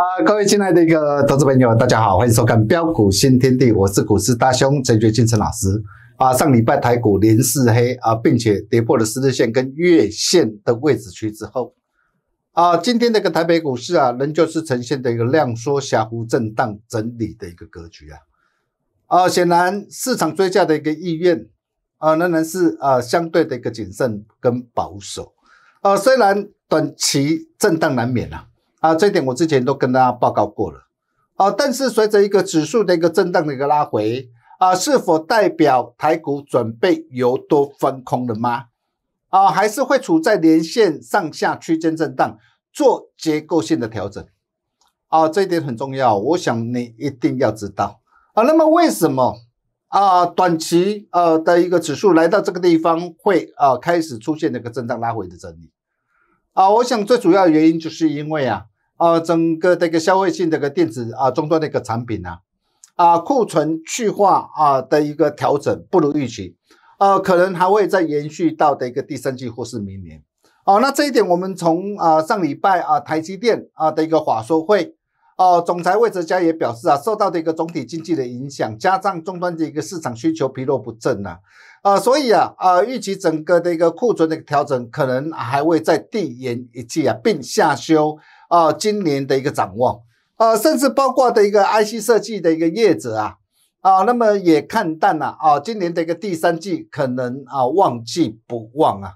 啊，各位亲爱的一个投资朋友，大家好，欢迎收看《标股新天地》，我是股市大兄陈学清陈老师。啊，上礼拜台股连四黑啊，并且跌破了十日线跟月线的位置区之后，啊，今天这个台北股市啊，仍旧是呈现的一个量缩狭幅震荡整理的一个格局啊。啊，显然市场追价的一个意愿啊，仍然是啊相对的一个谨慎跟保守啊，虽然短期震荡难免啊。啊，这一点我之前都跟大家报告过了，啊，但是随着一个指数的一个震荡的一个拉回，啊，是否代表台股准备由多翻空了吗？啊，还是会处在连线上下区间震荡做结构性的调整，啊，这一点很重要，我想你一定要知道，啊，那么为什么啊，短期呃的一个指数来到这个地方会啊开始出现这个震荡拉回的整理，啊，我想最主要的原因就是因为啊。呃，整个这个消费性这个电子啊终端的一个产品呢，啊库存去化啊的一个调整不如预期，呃，可能还会再延续到的一个第三季或是明年。哦，那这一点我们从啊上礼拜啊台积电啊的一个华硕会，哦，总裁魏哲家也表示啊，受到的一个总体经济的影响，加上终端的一个市场需求疲弱不振呐，呃，所以啊，呃，预期整个的一个库存的调整可能还会再递延一季啊，并下修。啊，今年的一个展望，呃，甚至包括的一个 IC 设计的一个业者啊，啊，那么也看淡了啊，今年的一个第三季可能啊旺季不旺啊，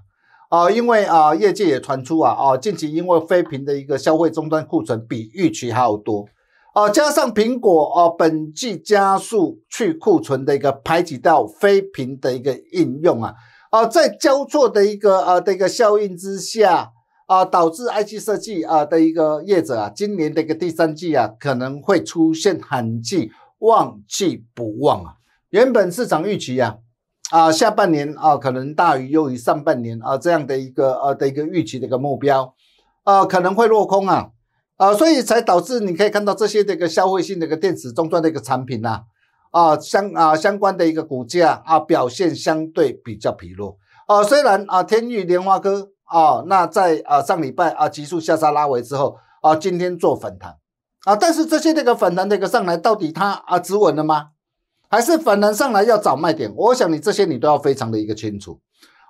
啊，因为啊业界也传出啊，啊，近期因为非屏的一个消费终端库存比预期还要多，啊，加上苹果啊本季加速去库存的一个排挤到非屏的一个应用啊，啊，在交错的一个啊的一个效应之下。啊，导致 IG 设计啊的一个业者啊，今年的一个第三季啊，可能会出现寒季、旺季不旺啊。原本市场预期啊，啊，下半年啊，可能大于优于上半年啊这样的一个呃的一个预期的一个目标，啊，可能会落空啊，啊，所以才导致你可以看到这些这个消费性的一个电子终端的一个产品呐，啊相啊相关的一个股价啊表现相对比较疲弱啊，虽然啊天宇莲花科啊，那在啊上礼拜啊急速下杀拉回之后啊，今天做反弹啊，但是这些那个反弹那个上来，到底它啊止稳了吗？还是反弹上来要找卖点？我想你这些你都要非常的一个清楚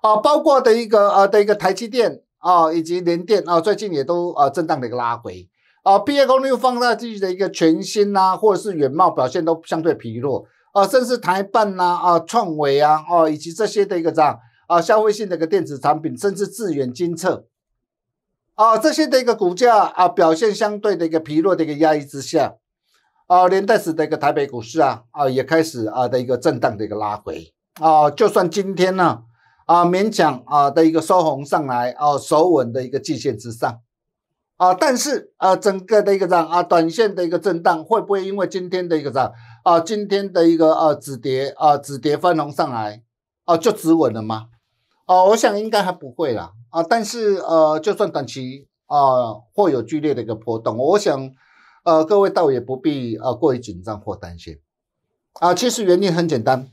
啊，包括的一个呃的一个台积电啊，以及联电啊，最近也都啊震荡的一个拉回啊，P 业功率放大器的一个全新呐，或者是原貌表现都相对疲弱啊，甚至台办呐啊，创维啊哦，以及这些的一个样。啊，消费性的一个电子产品，甚至致远金测，啊，这些的一个股价啊，表现相对的一个疲弱的一个压抑之下，啊，连带使的一个台北股市啊，啊，也开始啊的一个震荡的一个拉回，啊，就算今天呢，啊，勉强啊的一个收红上来，啊，守稳的一个季线之上，啊，但是啊，整个的一个涨啊，短线的一个震荡，会不会因为今天的一个涨啊，今天的一个啊止跌啊，止跌翻红上来，啊，就止稳了吗？哦，我想应该还不会啦，啊，但是呃，就算短期啊会有剧烈的一个波动，我想，呃，各位倒也不必呃过于紧张或担心，啊，其实原因很简单，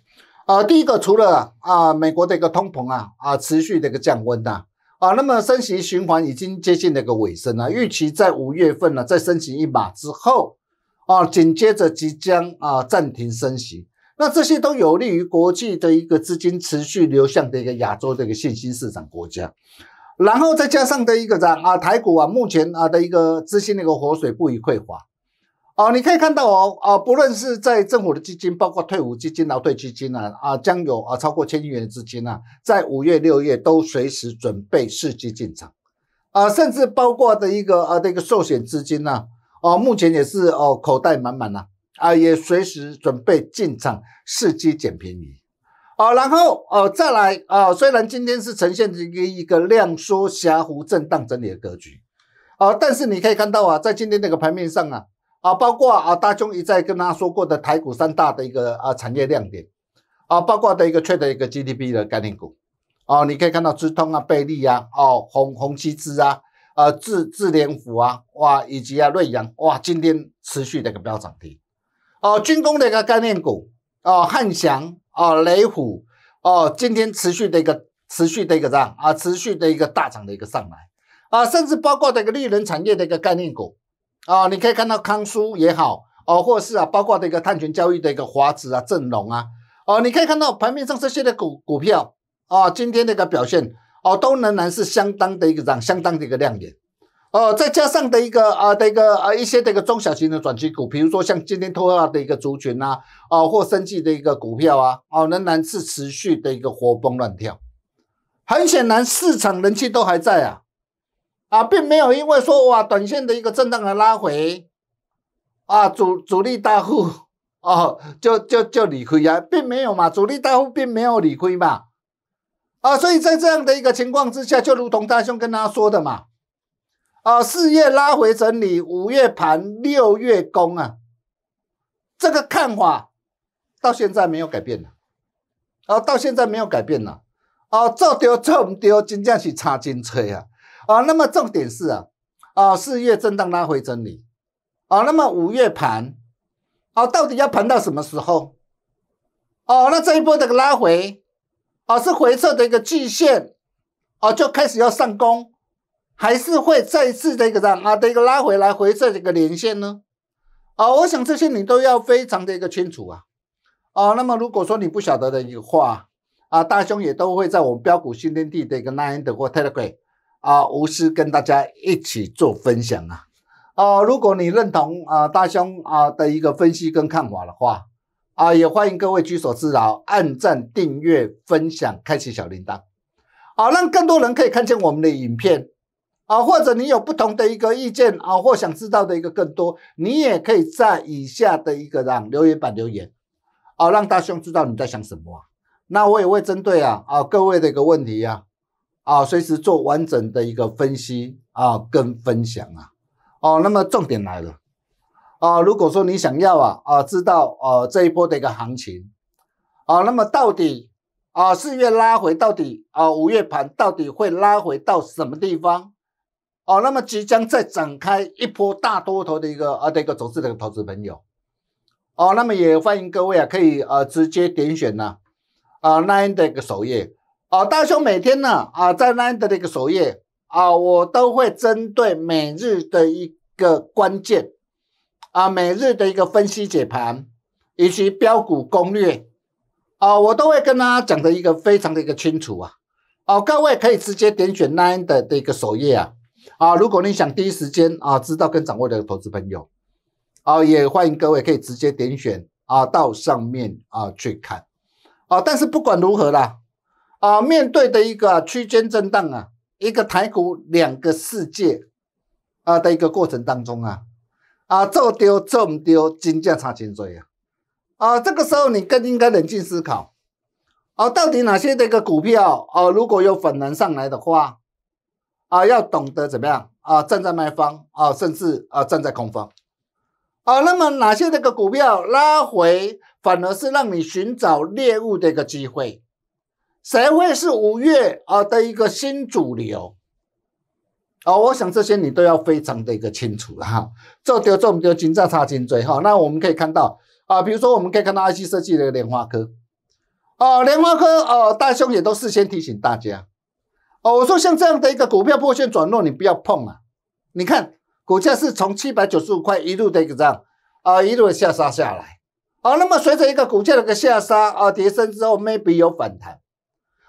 啊，第一个除了啊美国的一个通膨啊啊持续的一个降温呐，啊，那么升息循环已经接近那一个尾声了，预期在五月份呢再升息一码之后，啊，紧接着即将啊暂停升息。那这些都有利于国际的一个资金持续流向的一个亚洲的一个信心市场国家，然后再加上的一个，啊，台股啊，目前啊的一个资金的一个活水不予匮乏，哦，你可以看到哦，啊，不论是在政府的基金，包括退伍基金、劳退基金啊，啊，将有啊超过千亿元的资金啊，在五月、六月都随时准备伺机进场，啊，甚至包括的一个啊的一个寿险资金啊，哦，目前也是哦口袋满满呐。啊，也随时准备进场伺机捡便宜。哦，然后哦再来啊，虽然今天是呈现一个一个量缩狭幅震荡整理的格局，哦，但是你可以看到啊，在今天这个盘面上啊，啊，包括啊大中一再跟他说过的台股三大的一个啊产业亮点啊，包括的一个缺的一个 GDP 的概念股，哦，你可以看到资通啊、贝利啊、哦红红旗资啊、啊智智联府啊哇，以及啊瑞阳哇，今天持续的一个飙涨停。哦，军工的一个概念股，哦，汉翔，哦，雷虎，哦，今天持续的一个持续的一个样啊，持续的一个大涨的一个上来啊，甚至包括这个绿能产业的一个概念股，啊，你可以看到康舒也好，哦，或者是啊，包括这个碳权交易的一个华子啊、正隆啊，哦，你可以看到盘面上这些的股股票，啊，今天的一个表现，哦，都仍然是相当的一个样相当的一个亮眼。哦，再加上的一个啊的一个啊一些的一个中小型的转机股，比如说像今天拖拉的一个族群呐，啊或生计的一个股票啊，啊仍然是持续的一个活蹦乱跳，很显然市场人气都还在啊，啊，并没有因为说哇短线的一个震荡的拉回，啊主主力大户哦就就就理亏啊，并没有嘛，主力大户并没有理亏嘛，啊，所以在这样的一个情况之下，就如同大兄跟他说的嘛。啊，四月拉回整理，五月盘，六月攻啊，这个看法到现在没有改变呢，啊，到现在没有改变了，啊，做丢做不丢，真正是差金吹啊，啊，那么重点是啊，啊，四月震荡拉回整理，啊，那么五月盘，啊，到底要盘到什么时候？哦，那这一波这个拉回，啊，是回撤的一个季线，啊，就开始要上攻。还是会再次一个让啊一个拉回来回这这个连线呢，啊，我想这些你都要非常的一个清楚啊，哦，那么如果说你不晓得的话，啊，大兄也都会在我们标股新天地的一个 Nine 的或 Telegram 啊无私跟大家一起做分享啊，哦，如果你认同啊大兄啊的一个分析跟看法的话，啊，也欢迎各位举手之劳，按赞、订阅、分享、开启小铃铛，好，让更多人可以看见我们的影片。啊，或者你有不同的一个意见啊，或想知道的一个更多，你也可以在以下的一个让留言板留言，啊，让大兄知道你在想什么啊。那我也会针对啊啊各位的一个问题呀，啊，随时做完整的一个分析啊跟分享啊。哦，那么重点来了，啊，如果说你想要啊啊知道呃这一波的一个行情啊，那么到底啊四月拉回到底啊五月盘到底会拉回到什么地方？哦，那么即将再展开一波大多头的一个啊的一个走势的一个投资朋友，哦，那么也欢迎各位啊，可以呃直接点选呢啊 Nine 的个首页，啊，大兄每天呢啊在 Nine 的这个首页啊，我都会针对每日的一个关键啊，每日的一个分析解盘以及标股攻略啊，我都会跟大家讲的一个非常的一个清楚啊，哦，各位可以直接点选 Nine 的这个首页啊。啊，如果你想第一时间啊知道跟掌握的投资朋友啊，也欢迎各位可以直接点选啊到上面啊去看啊。但是不管如何啦，啊面对的一个区间震荡啊，一个台股两个世界啊的一个过程当中啊啊做丢做唔丢金价差钱追啊啊，这个时候你更应该冷静思考啊，到底哪些这个股票啊如果有粉能上来的话。啊，要懂得怎么样啊，站在卖方啊，甚至啊，站在空方啊。那么哪些那个股票拉回，反而是让你寻找猎物的一个机会？谁会是五月啊的一个新主流？啊，我想这些你都要非常的一个清楚了哈。做丢做不丢，金叉插金锥哈。那我们可以看到啊，比如说我们可以看到 IC 设计的莲花科，哦，莲花科哦，大兄也都事先提醒大家。哦，我说像这样的一个股票破线转弱，你不要碰啊！你看股价是从七百九十五块一路的一个这样啊一路的下杀下来。好，那么随着一个股价的一个下杀啊，跌升之后 maybe 有反弹，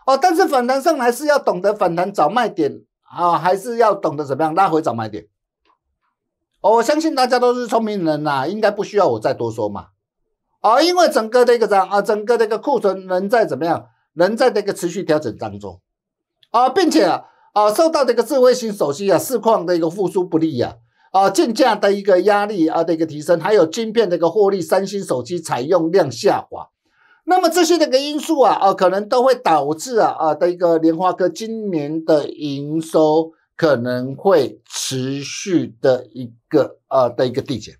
哦，但是反弹上来是要懂得反弹找卖点啊，还是要懂得怎么样拉回找卖点。哦，我相信大家都是聪明人呐，应该不需要我再多说嘛。哦，因为整个一个这样啊，整个一个库存仍在怎么样，仍在这个持续调整当中。啊，并且啊，啊，受到这个智慧型手机啊市况的一个复苏不利啊。啊进价的一个压力啊的一个提升，还有晶片的一个获利，三星手机采用量下滑，那么这些的一个因素啊，啊，可能都会导致啊啊的一个联发科今年的营收可能会持续的一个啊的一个递减，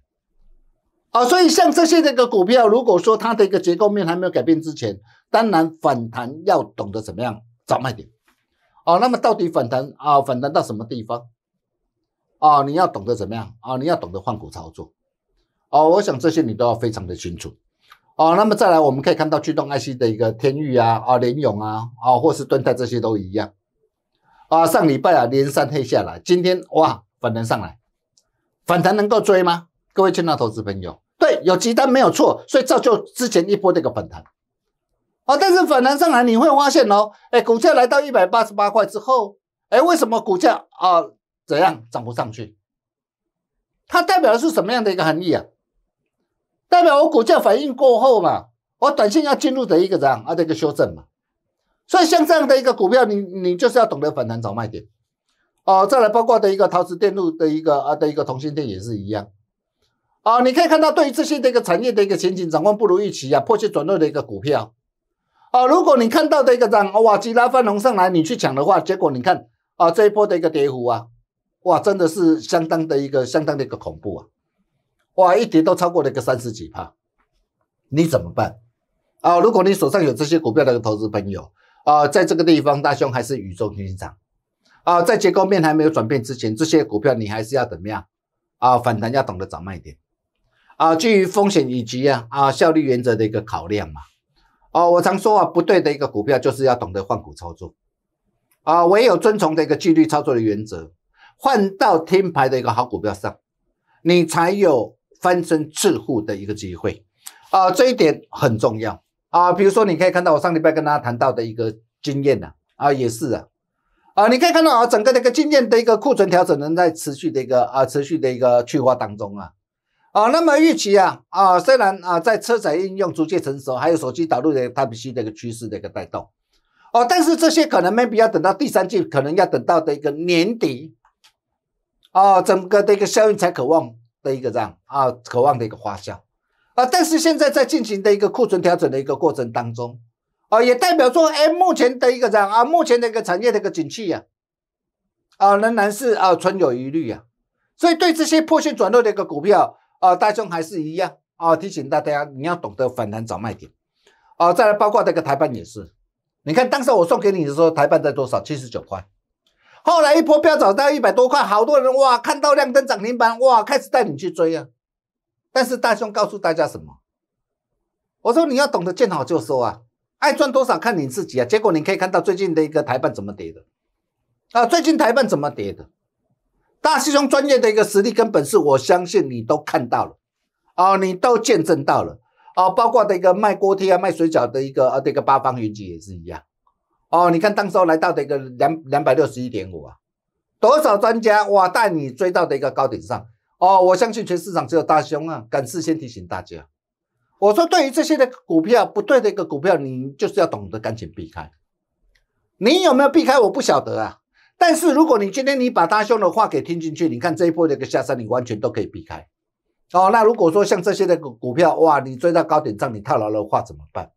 啊，所以像这些一个股票，如果说它的一个结构面还没有改变之前，当然反弹要懂得怎么样找卖点。哦，那么到底反弹啊？反弹到什么地方？啊，你要懂得怎么样啊？你要懂得换股操作。哦，我想这些你都要非常的清楚。哦，那么再来，我们可以看到驱动 IC 的一个天域啊、啊联勇啊、啊或是盾泰这些都一样。啊，上礼拜啊连三黑下来，今天哇反弹上来，反弹能够追吗？各位爱的投资朋友，对，有急单没有错，所以造就之前一波那个反弹。啊！但是反弹上来，你会发现哦，哎，股价来到一百八十八块之后，哎，为什么股价啊怎样涨不上去？它代表的是什么样的一个含义啊？代表我股价反应过后嘛，我短线要进入的一个样啊的一个修正嘛。所以像这样的一个股票，你你就是要懂得反弹找卖点哦。再来包括的一个陶瓷电路的一个啊的一个同性电也是一样啊。你可以看到，对于这些的一个产业的一个前景，展望不如预期啊，迫切转弱的一个股票。哦，如果你看到的一个涨，哇，吉拉翻红上来，你去抢的话，结果你看啊，这一波的一个跌幅啊，哇，真的是相当的一个相当的一个恐怖啊，哇，一跌都超过了一个三十几帕，你怎么办？啊，如果你手上有这些股票的投资朋友啊，在这个地方，大兄还是语重心长啊，在结构面还没有转变之前，这些股票你还是要怎么样啊？反弹要懂得找卖点啊，基于风险以及啊啊效率原则的一个考量嘛。哦，我常说啊，不对的一个股票就是要懂得换股操作啊，唯有遵从的一个纪律操作的原则，换到听牌的一个好股票上，你才有翻身致富的一个机会啊，这一点很重要啊。比如说，你可以看到我上礼拜跟大家谈到的一个经验呢，啊，也是啊，啊，你可以看到啊，整个的一个经验的一个库存调整仍在持续的一个啊，持续的一个去化当中啊。啊，那么预期啊，啊，虽然啊，在车载应用逐渐成熟，还有手机导入的 TPC e 的一个趋势的一个带动，哦，但是这些可能没必要等到第三季，可能要等到的一个年底，哦，整个的一个效应才可望的一个这样啊，可望的一个花销啊，但是现在在进行的一个库存调整的一个过程当中，啊，也代表说，哎，目前的一个这样啊，目前的一个产业的一个景气呀，啊，仍然是啊存有疑虑呀，所以对这些破线转弱的一个股票。啊，大众还是一样啊！提醒大家，你要懂得反弹找卖点。啊，再来包括这个台办也是，你看当时我送给你的时候，台办在多少？七十九块，后来一波飙涨到一百多块，好多人哇，看到亮灯涨停板哇，开始带你去追啊。但是大众告诉大家什么？我说你要懂得见好就收啊，爱赚多少看你自己啊。结果你可以看到最近的一个台办怎么跌的啊？最近台办怎么跌的？大师兄专业的一个实力跟本事，我相信你都看到了，哦，你都见证到了，哦，包括的一个卖锅贴啊、卖水饺的一个，呃，这个八方云集也是一样，哦，你看当时来到的一个两两百六十一点五啊，多少专家哇带你追到的一个高点上，哦，我相信全市场只有大兄啊，敢事先提醒大家，我说对于这些的股票不对的一个股票，你就是要懂得赶紧避开，你有没有避开？我不晓得啊。但是如果你今天你把他兄的话给听进去，你看这一波的一个下山，你完全都可以避开。哦，那如果说像这些的股票，哇，你追到高点让你套牢的话怎么办？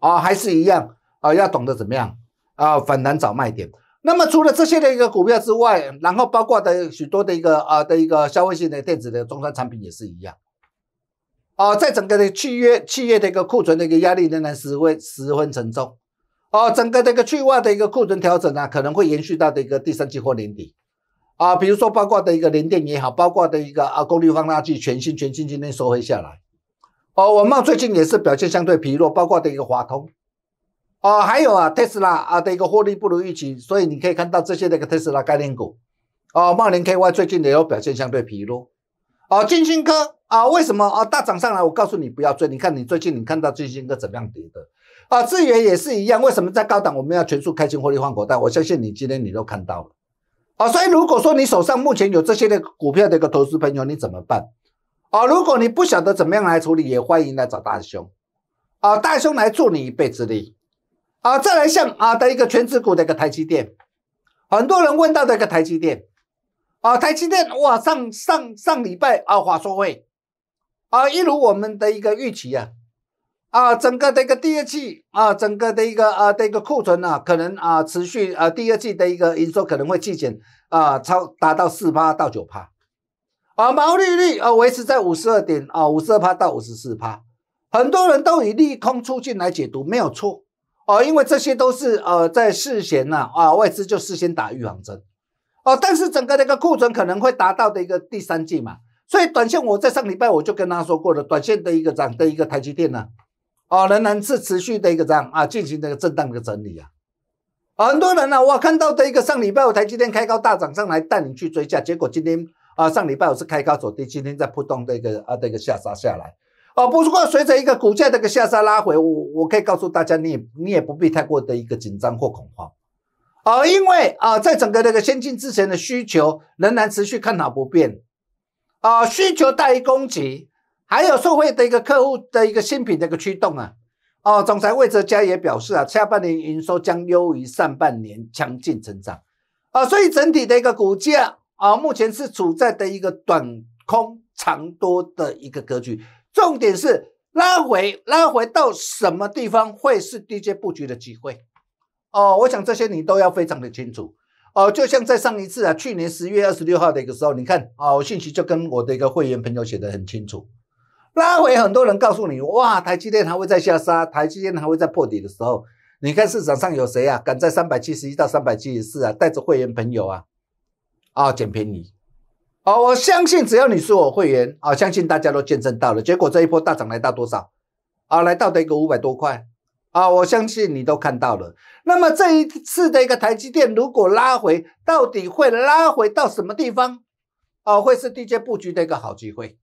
啊，还是一样啊，要懂得怎么样啊，反弹找卖点。那么除了这些的一个股票之外，然后包括的许多的一个啊的一个消费性的电子的终端产品也是一样。哦，在整个的契约契约的一个库存的一个压力仍然十分十分沉重。哦，整个这个去化的一个库存调整呢，可能会延续到的一个第三季或年底，啊，比如说包括的一个联电也好，包括的一个啊功率放大器全新全新今天收回下来，哦，文茂最近也是表现相对疲弱，包括的一个华通，哦，还有啊特斯拉啊的一个获利不如预期，所以你可以看到这些的一个特斯拉概念股，哦，茂林 K Y 最近也有表现相对疲弱，哦，金星科。啊，为什么啊？大涨上来，我告诉你不要追。你看你最近你看到最近一个怎么样跌的啊？资源也是一样，为什么在高档我们要全速开新获利换股袋？我相信你今天你都看到了啊。所以如果说你手上目前有这些的股票的一个投资朋友，你怎么办啊？如果你不晓得怎么样来处理，也欢迎来找大兄啊，大兄来助你一臂之力啊。再来像啊的一个全职股的一个台积电，很多人问到一个台积电啊，台积电哇，上上上礼拜啊，华硕会。啊，一如我们的一个预期啊，啊，整个的一个第二季啊，整个的一个啊的一个库存啊，可能啊持续啊第二季的一个营收可能会季减啊超达到四趴到九趴，啊毛利率啊维持在五十二点啊五十二趴到五十四趴，很多人都以利空出尽来解读没有错哦，因为这些都是呃在事先呐啊外资就事先打预防针哦，但是整个的一个库存可能会达到的一个第三季嘛。所以短线我在上礼拜我就跟大家说过了，短线的一个涨的一个台积电呢，啊仍然是持续的一个涨啊，进行那个震荡的整理啊。很多人呢，我看到的一个上礼拜台积电开高大涨上来，带你去追价，结果今天啊上礼拜我是开高走低，今天在扑的一个啊这个下杀下来啊。不过随着一个股价一个下杀拉回，我我可以告诉大家，你也你也不必太过的一个紧张或恐慌啊，因为啊在整个那个先进制程的需求仍然持续看好不变。啊，需求大于供给，还有社会的一个客户的一个新品的一个驱动啊。哦，总裁魏哲嘉也表示啊，下半年营收将优于上半年，强劲增长。啊，所以整体的一个股价啊，目前是处在的一个短空长多的一个格局。重点是拉回拉回到什么地方会是低阶布局的机会？哦，我想这些你都要非常的清楚。哦，就像在上一次啊，去年十月二十六号的一个时候，你看，哦，信息就跟我的一个会员朋友写的很清楚。拉回，很多人告诉你，哇，台积电还会再下杀，台积电还会再破底的时候，你看市场上有谁啊，敢在三百七十一到三百七十四啊，带着会员朋友啊，啊捡便宜？哦，我相信只要你是我会员，啊，相信大家都见证到了，结果这一波大涨来到多少？啊，来到的一个五百多块。啊，我相信你都看到了。那么这一次的一个台积电如果拉回，到底会拉回到什么地方？哦，会是 DJ 布局的一个好机会。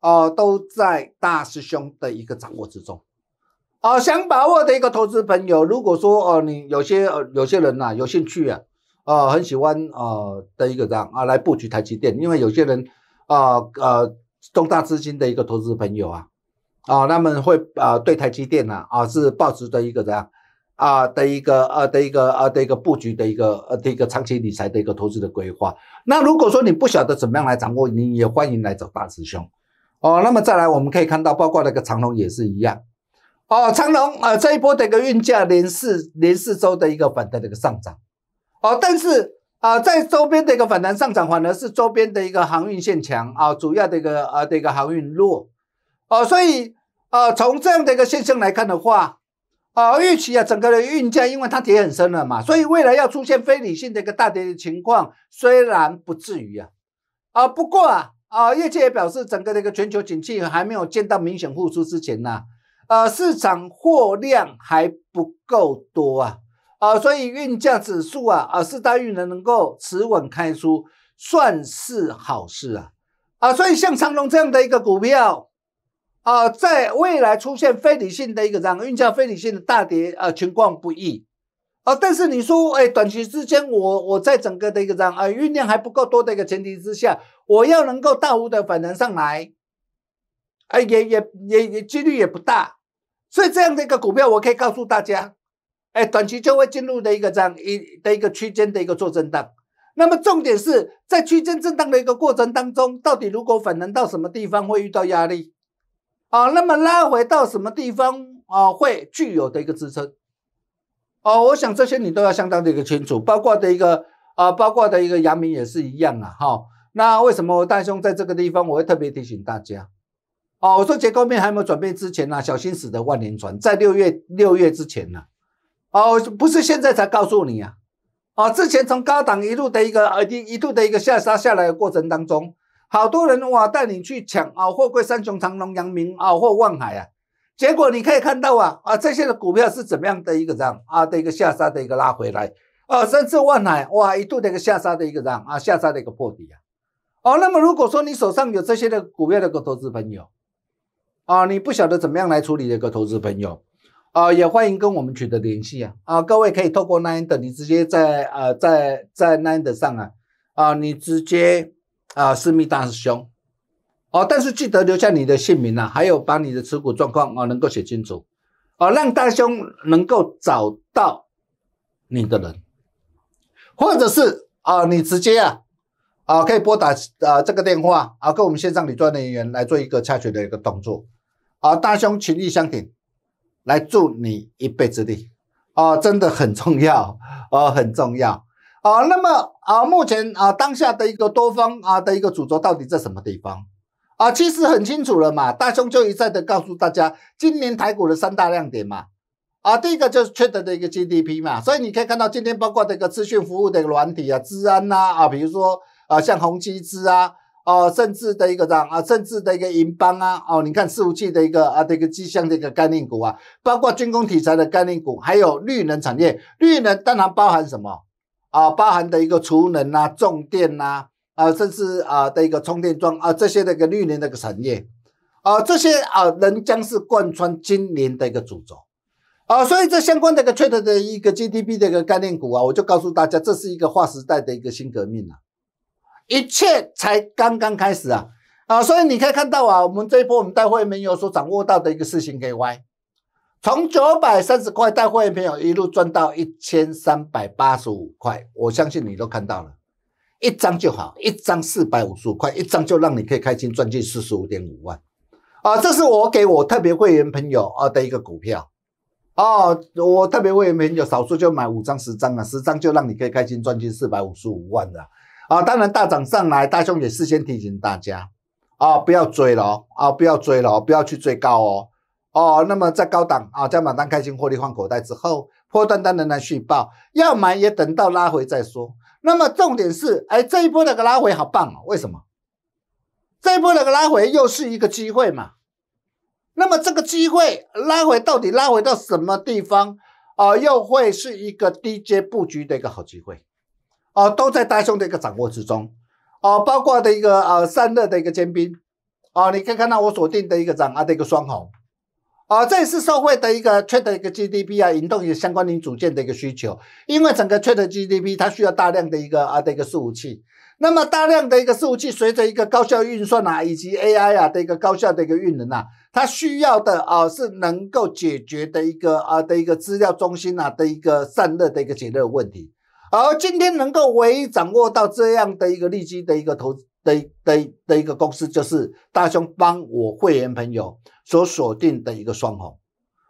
哦，都在大师兄的一个掌握之中。哦，想把握的一个投资朋友，如果说哦，你有些有些人呐有兴趣啊，哦，很喜欢呃的一个这样啊来布局台积电，因为有些人啊，呃，重大资金的一个投资朋友啊。啊，那么会啊对台积电呢，啊是保持的一个怎样啊的一个呃的一个呃的一个布局的一个呃的一个长期理财的一个投资的规划。那如果说你不晓得怎么样来掌握，你也欢迎来找大师兄。哦，那么再来我们可以看到，包括那个长龙也是一样。哦，长龙啊这一波的一个运价连四连四周的一个反的一个上涨。哦，但是啊在周边的一个反弹上涨，反而是周边的一个航运线强啊，主要的一个啊的一个航运弱。哦，所以。啊，从这样的一个现象来看的话，啊，预期啊，整个的运价，因为它跌很深了嘛，所以未来要出现非理性的一个大跌的情况，虽然不至于啊，啊，不过啊，啊，业界也表示，整个的一个全球景气还没有见到明显复苏之前呢，啊，市场货量还不够多啊，啊，所以运价指数啊，啊，四大运能能够持稳开出，算是好事啊，啊，所以像长隆这样的一个股票。啊，在未来出现非理性的一个涨，运价非理性的大跌，呃，情况不易啊。但是你说，哎，短期之间，我我在整个的一个涨，啊，酝酿还不够多的一个前提之下，我要能够大幅的反弹上来，哎，也也也也几率也不大。所以这样的一个股票，我可以告诉大家，哎，短期就会进入的一个这样一的一个区间的一个做震荡。那么重点是在区间震荡的一个过程当中，到底如果反弹到什么地方会遇到压力？啊，那么拉回到什么地方啊？会具有的一个支撑，哦，我想这些你都要相当的一个清楚，包括的一个啊，包括的一个阳明也是一样啊。哈，那为什么我大兄在这个地方我会特别提醒大家？哦，我说结构面还没有转变之前呢？小心死的万年船，在六月六月之前呢？哦，不是现在才告诉你啊！哦，之前从高档一路的一个呃一一路的一个下杀下来的过程当中。好多人哇，带你去抢啊，拓、贵山雄、长隆、阳明、啊，或望海啊！结果你可以看到啊啊，这些的股票是怎么样的一个样啊的一个下杀的一个拉回来啊，甚至望海哇一度的一个下杀的一个样啊下杀的一个破底啊！哦，那么如果说你手上有这些的股票的个投资朋友啊，你不晓得怎么样来处理的一个投资朋友啊，也欢迎跟我们取得联系啊，啊，各位可以透过奈的，你直接在啊在在奈的上啊啊，你直接。啊，私密大师兄，哦，但是记得留下你的姓名啊，还有把你的持股状况啊能够写清楚，哦，让大兄能够找到你的人，或者是啊，你直接啊，啊，可以拨打啊这个电话啊，跟我们线上理专人员来做一个洽询的一个动作，啊，大兄情义相挺，来助你一臂之力，啊，真的很重要，哦，很重要，哦，那么。啊，目前啊，当下的一个多方啊的一个主轴到底在什么地方？啊，其实很清楚了嘛。大兄就一再的告诉大家，今年台股的三大亮点嘛。啊，第一个就是缺德的一个 GDP 嘛，所以你可以看到今天包括这个资讯服务的软体啊，治安呐啊，比如说啊，像红基资啊，哦，甚至的一个这样啊，甚至的一个银邦啊，哦，你看服务器的一个啊，这个机箱的一个概念股啊，包括军工题材的概念股，还有绿能产业，绿能当然包含什么？啊，包含的一个储能啊、重电呐，啊，甚至啊的一个充电桩啊，这些那个绿能那个产业，啊，这些啊人将是贯穿今年的一个主轴，啊，所以这相关的一个 trade 的一个 GDP 的一个概念股啊，我就告诉大家，这是一个划时代的一个新革命啊，一切才刚刚开始啊，啊，所以你可以看到啊，我们这一波我们待会没有所掌握到的一个事情，各 y 从九百三十块带会员朋友一路赚到一千三百八十五块，我相信你都看到了。一张就好，一张四百五十五块，一张就让你可以开心赚进四十五点五万啊！这是我给我特别会员朋友啊的一个股票哦，我特别会员朋友少数就买五张十张啊，十张就让你可以开心赚进四百五十五万的啊！当然大涨上来，大兄也事先提醒大家啊，不要追了啊，不要追了，不要去追高哦。哦，那么在高档啊，在买单开心获利换口袋之后，破断单仍然续报，要买也等到拉回再说。那么重点是，哎，这一波那个拉回好棒哦！为什么？这一波那个拉回又是一个机会嘛？那么这个机会拉回到底拉回到什么地方啊？又会是一个低阶布局的一个好机会啊？都在大兄的一个掌握之中啊！包括的一个呃散热的一个尖兵，啊，你可以看到我锁定的一个涨啊的一个双红。啊，这也是社会的一个缺的一个 GDP 啊，引动一个相关零组件的一个需求。因为整个缺的 GDP 它需要大量的一个啊的一个服器，那么大量的一个服器随着一个高效运算啊，以及 AI 啊的一个高效的一个运能啊，它需要的啊是能够解决的一个啊的一个资料中心啊的一个散热的一个解热问题。而今天能够唯一掌握到这样的一个利基的一个投资。的的的一个公司就是大兄帮我会员朋友所锁定的一个双红，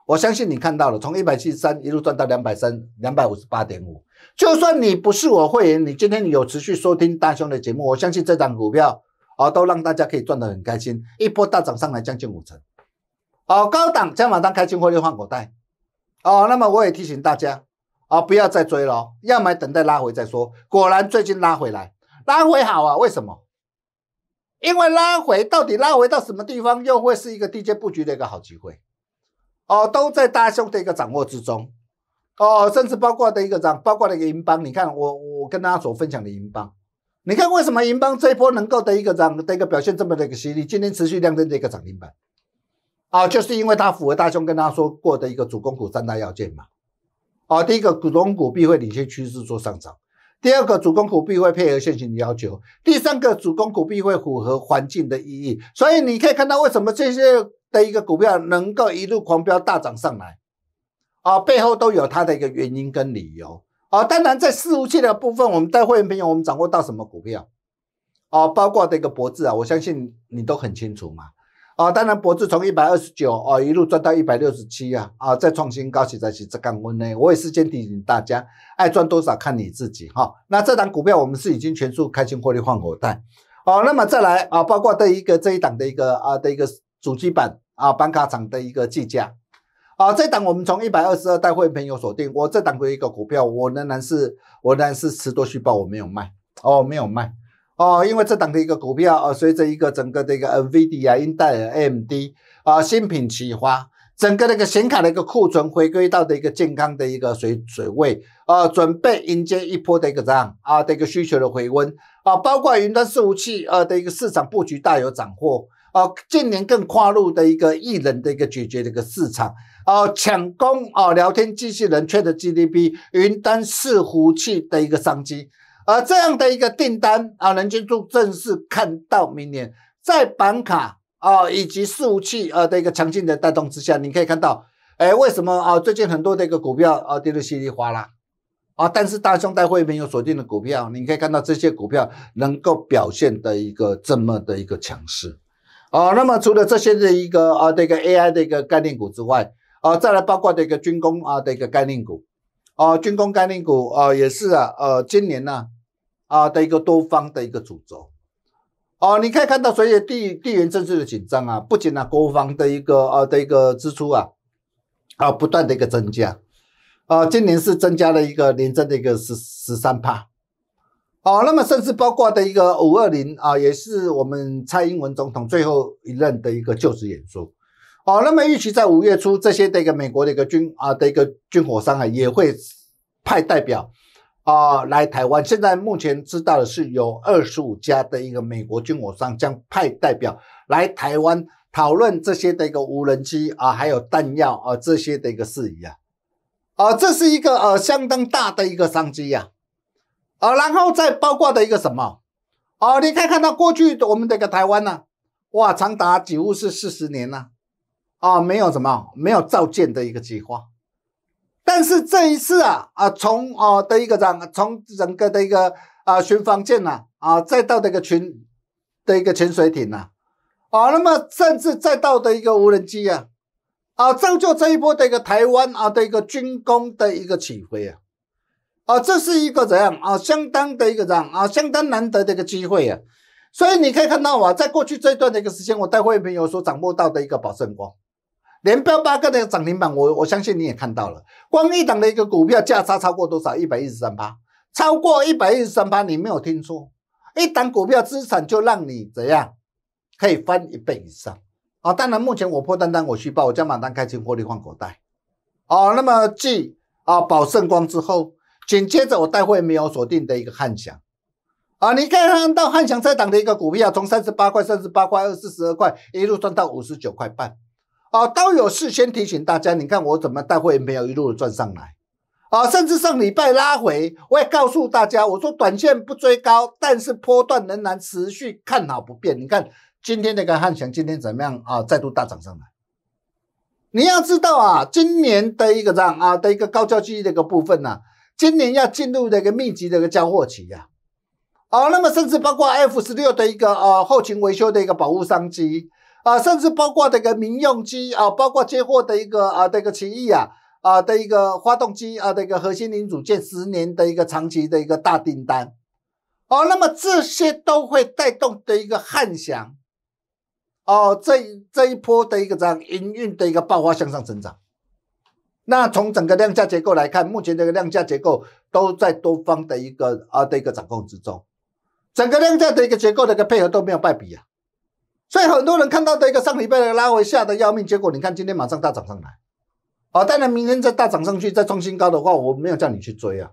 我相信你看到了，从一百七十三一路赚到两百三两百五十八点五。就算你不是我会员，你今天你有持续收听大兄的节目，我相信这张股票啊都让大家可以赚得很开心。一波大涨上来将近五成，哦，高档加码当开进货利换口袋，哦，那么我也提醒大家啊不要再追了，要买等待拉回再说。果然最近拉回来，拉回好啊，为什么？因为拉回到底拉回到什么地方，又会是一个低阶布局的一个好机会，哦，都在大兄的一个掌握之中，哦，甚至包括的一个涨，包括的一个银邦，你看我我跟大家所分享的银邦，你看为什么银邦这一波能够的一个涨，的一个表现这么的一个犀利，今天持续量增的一个涨停板，啊，就是因为它符合大兄跟大家说过的一个主攻股三大要件嘛，哦，第一个，主攻股必会领先趋势做上涨。第二个，主攻股必会配合现行的要求；第三个，主攻股必会符合环境的意义。所以你可以看到，为什么这些的一个股票能够一路狂飙大涨上来啊？背后都有它的一个原因跟理由啊！当然，在伺服器的部分，我们带会员朋友，我们掌握到什么股票啊？包括这个博智啊，我相信你都很清楚嘛。啊，当然，博智从一百二十九哦一路赚到一百六十七啊啊，再创新高起在起这高温呢。我也是提醒大家，爱赚多少看你自己哈。那这档股票我们是已经全数开心获利换股待。哦，那么再来啊，包括的一个这一档的一个啊的一个主机板啊板卡厂的一个计价啊，这档我们从一百二十二带会朋友锁定。我这档有一个股票，我仍然是我仍然是持多续报，我没有卖哦，没有卖。哦，因为这档的一个股票啊，随着一个整个的一个 NVIDIA、英特尔、AMD 啊新品起发，整个那个显卡的一个库存回归到的一个健康的一个水水位啊，准备迎接一波的一个样啊的一个需求的回温啊，包括云端伺服器啊的一个市场布局大有斩获啊，近年更跨入的一个艺人的一个解决的一个市场啊，抢攻啊，聊天机器人推的 GDP，云端伺服器的一个商机。而这样的一个订单啊，能借助正式看到明年在板卡啊以及服器啊的一个强劲的带动之下，你可以看到，哎，为什么啊？最近很多的一个股票啊跌得稀里哗啦啊，但是大熊带会没有锁定的股票，你可以看到这些股票能够表现的一个这么的一个强势啊。那么除了这些的一个啊这个 AI 的一个概念股之外啊，再来包括这个军工啊的一个概念股啊，军工概念股啊也是啊，呃，今年呢。啊的一个多方的一个主轴，哦，你可以看到，随着地地缘政治的紧张啊，不仅呢国防的一个呃的一个支出啊，啊不断的一个增加，啊今年是增加了一个连增的一个十十三帕，哦，那么甚至包括的一个五二零啊，也是我们蔡英文总统最后一任的一个就职演说，哦，那么预期在五月初，这些的一个美国的一个军啊的一个军火商啊也会派代表。啊，来台湾！现在目前知道的是，有二十五家的一个美国军火商将派代表来台湾讨论这些的一个无人机啊，还有弹药啊这些的一个事宜啊。啊，这是一个呃相当大的一个商机呀。啊，然后再包括的一个什么？啊，你可以看到过去我们的一个台湾呢，哇，长达几乎是四十年呢。啊，没有什么，没有造舰的一个计划。但是这一次啊啊，从啊的一个涨，从整个的一个啊巡防舰呐啊，再到这个群的一个潜水艇呐，啊，那么甚至再到的一个无人机啊啊，造就这一波的一个台湾啊的一个军工的一个起飞啊啊，这是一个怎样啊相当的一个涨啊相当难得的一个机会啊。所以你可以看到啊，在过去这一段的一个时间，我带会员朋友所掌握到的一个保证光。连标八个的涨停板，我我相信你也看到了。光一档的一个股票价差超过多少？一百一十三八，超过一百一十三八，你没有听错，一档股票资产就让你怎样可以翻一倍以上啊！当然，目前我破单单，我去报，我将满单开清获利换口袋。哦，那么继啊宝盛光之后，紧接着我待会没有锁定的一个汉翔啊，你看到汉翔在档的一个股票，从三十八块、三十八块二、四十二块一路赚到五十九块半。啊，都有事先提醒大家。你看我怎么带会员朋友一路赚上来啊！甚至上礼拜拉回，我也告诉大家，我说短线不追高，但是波段仍然持续看好不变。你看今天那个汉翔今天怎么样啊？再度大涨上来。你要知道啊，今年的一个这样啊的一个高交易的一个部分呢，今年要进入的一个密集的一个交货期呀。啊，那么甚至包括 F 十六的一个呃后勤维修的一个保护商机。啊，甚至包括这个民用机啊，包括接货的一个啊，这个奇异啊，啊的一个发动机啊，这个核心零组件十年的一个长期的一个大订单，哦，那么这些都会带动的一个汉翔，哦，这这一波的一个这样营运的一个爆发向上增长。那从整个量价结构来看，目前这个量价结构都在多方的一个啊的一个掌控之中，整个量价的一个结构的一个配合都没有败笔啊。所以很多人看到的一个上礼拜的拉回吓得要命，结果你看今天马上大涨上来，啊，当然明天再大涨上去再创新高的话，我没有叫你去追啊。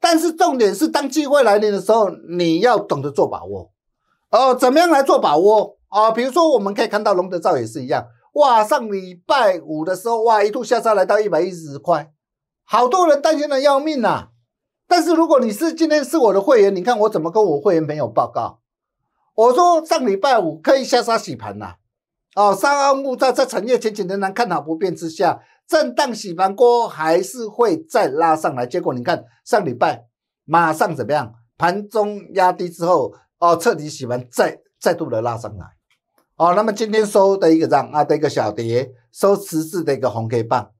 但是重点是，当机会来临的时候，你要懂得做把握。哦，怎么样来做把握啊？比如说我们可以看到龙德照也是一样，哇，上礼拜五的时候，哇，一度下杀来到一百一十块，好多人担心的要命呐。但是如果你是今天是我的会员，你看我怎么跟我会员朋友报告。我说上礼拜五可以下杀洗盘呐，哦，三安木在在产业前景仍然看好不变之下，震荡洗盘锅还是会再拉上来。结果你看上礼拜马上怎么样？盘中压低之后，哦，彻底洗完，再再度的拉上来。哦，那么今天收的一个涨啊，的一个小碟，收十字的一个红 K 棒。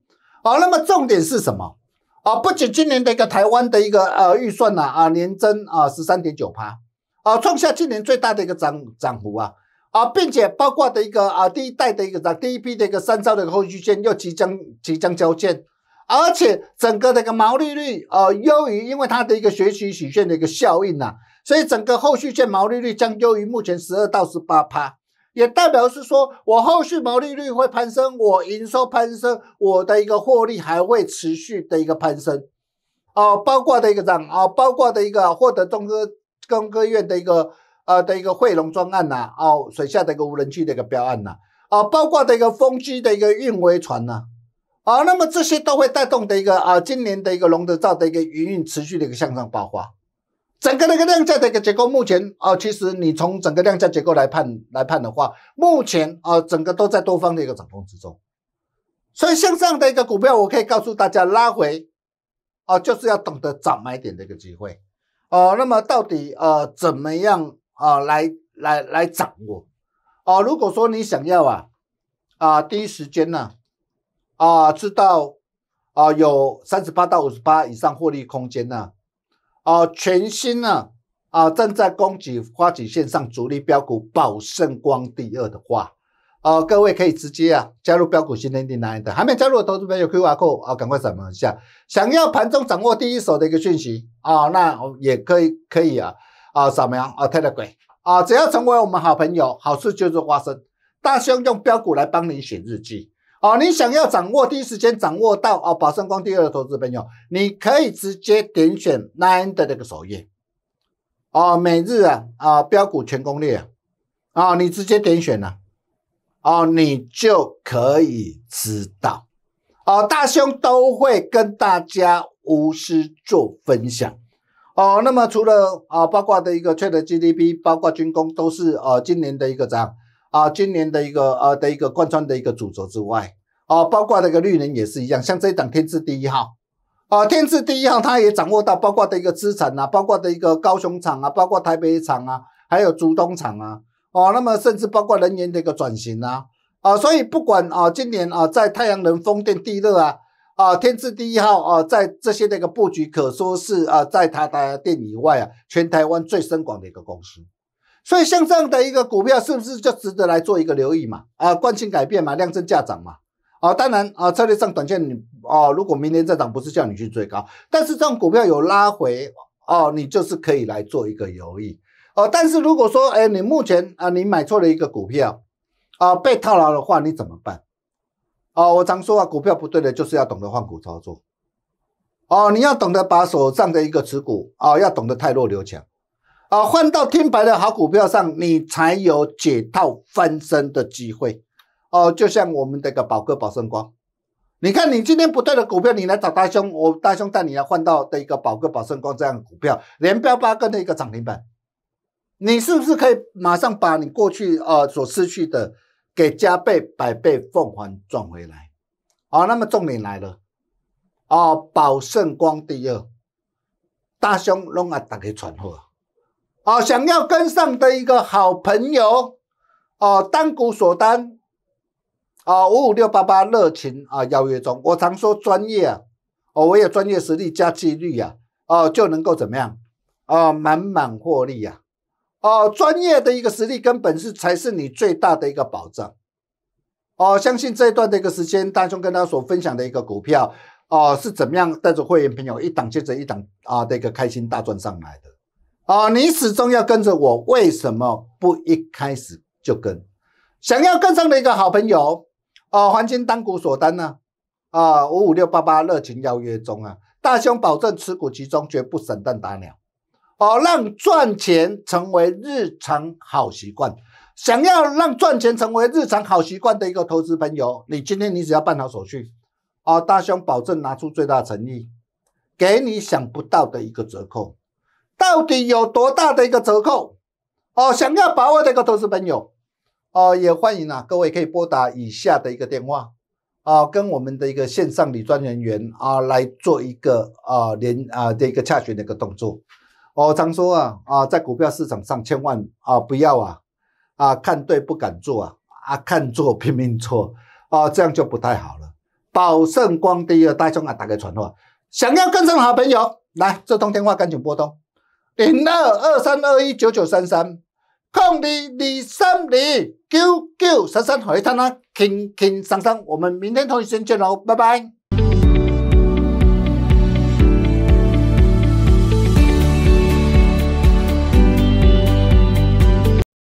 哦，那么重点是什么？哦，不仅今年的一个台湾的一个呃预算呐，啊，年增啊十三点九趴。啊，创下今年最大的一个涨涨幅啊啊，并且包括的一个啊第一代的一个涨第一批的一个三兆的一个后续线又即将即将交建，而且整个的一个毛利率啊优于，因为它的一个学习曲线的一个效应呐，所以整个后续线毛利率将优于目前十二到十八趴，也代表是说我后续毛利率会攀升，我营收攀升，我的一个获利还会持续的一个攀升，哦，包括的一个涨啊，包括的一个获得中科。中科院的一个呃的一个汇龙专案呐，啊水下的一个无人机的一个标案呐，啊包括的一个风机的一个运维船呐，啊那么这些都会带动的一个啊今年的一个龙德造的一个营运持续的一个向上爆发。整个的一个量价的一个结构，目前啊其实你从整个量价结构来判来判的话，目前啊整个都在多方的一个掌控之中。所以向上的一个股票，我可以告诉大家，拉回啊就是要懂得找买点的一个机会。哦，那么到底呃怎么样啊来来来掌握？哦，如果说你想要啊啊第一时间呢啊知道啊有三十八到五十八以上获利空间呢，啊，全新呢啊正在供给发起线上主力标股宝盛光第二的话。哦，各位可以直接啊加入标股新天地 Nine 的，还没加入的投资朋友，Q R code 啊，赶快扫描一下。想要盘中掌握第一手的一个讯息啊，那也可以可以啊啊，扫描啊，太乐鬼啊，只要成为我们好朋友，好事就是发生。大兄用标股来帮你写日记啊，你想要掌握第一时间掌握到啊，宝生光第二投资朋友，你可以直接点选 Nine 的那个首页哦，每日啊啊标股全攻略啊，哦，你直接点选啊。哦，你就可以知道哦，大兄都会跟大家无私做分享哦。那么除了啊，包括的一个 trade GDP，包括军工都是呃今年的一个涨啊，今年的一个呃的一个贯穿的一个主轴之外啊，包括那个绿能也是一样，像这一档天字第一号啊，天字第一号它也掌握到包括的一个资产啊，包括的一个高雄厂啊，包括台北厂啊，还有竹东厂啊。哦，那么甚至包括能源的一个转型呐，啊，所以不管啊，今年啊，在太阳能、风电、地热啊，啊，天智第一号啊，在这些那个布局，可说是啊，在他的电以外啊，全台湾最深广的一个公司。所以像这样的一个股票，是不是就值得来做一个留意嘛？啊，惯性改变嘛，量增价涨嘛。啊，当然啊，策略上短线你哦，如果明年再涨，不是叫你去追高，但是这股票有拉回哦，你就是可以来做一个留意。哦，但是如果说，哎，你目前啊，你买错了一个股票，啊，被套牢的话，你怎么办？啊，我常说啊，股票不对的，就是要懂得换股操作。哦，你要懂得把手上的一个持股啊，要懂得泰弱留强，啊，换到天白的好股票上，你才有解套翻身的机会。哦，就像我们这个宝哥宝盛光，你看你今天不对的股票，你来找大兄，我大兄带你来换到的一个宝哥宝盛光这样的股票，连标八个的一个涨停板。你是不是可以马上把你过去啊所失去的给加倍百倍奉还赚回来？哦，那么重点来了，啊，宝盛光第二，大凶龙啊，大家传呼啊，想要跟上的一个好朋友，啊，单股锁单，啊，五五六八八热情啊，邀约中。我常说专业啊，哦，我有专业实力加纪律啊，哦，就能够怎么样啊，满满获利呀。哦，专业的一个实力跟本事才是你最大的一个保障。哦，相信这一段的一个时间，大兄跟他所分享的一个股票，哦，是怎么样带着会员朋友一档接着一档啊，这个开心大赚上来的。哦，你始终要跟着我，为什么不一开始就跟？想要跟上的一个好朋友，哦，黄金单股锁单呢？啊，五五六八八热情邀约中啊，大兄保证持股集中，绝不神弹打鸟。哦，让赚钱成为日常好习惯。想要让赚钱成为日常好习惯的一个投资朋友，你今天你只要办好手续，啊，大雄保证拿出最大诚意，给你想不到的一个折扣。到底有多大的一个折扣？哦，想要把握的一个投资朋友，哦，也欢迎啊，各位可以拨打以下的一个电话，啊，跟我们的一个线上理专人员啊来做一个啊联啊的一个洽询的一个动作。我常说啊啊，在股票市场上千万啊不要啊啊看对不敢做啊啊看错拼命错啊这样就不太好了。宝盛光第二大众啊打个传话，想要更上好朋友来这通电话赶紧拨通零二二三二一九九三三空里你三里九九十三回参啊轻轻松松，我们明天同一时间见哦，拜拜。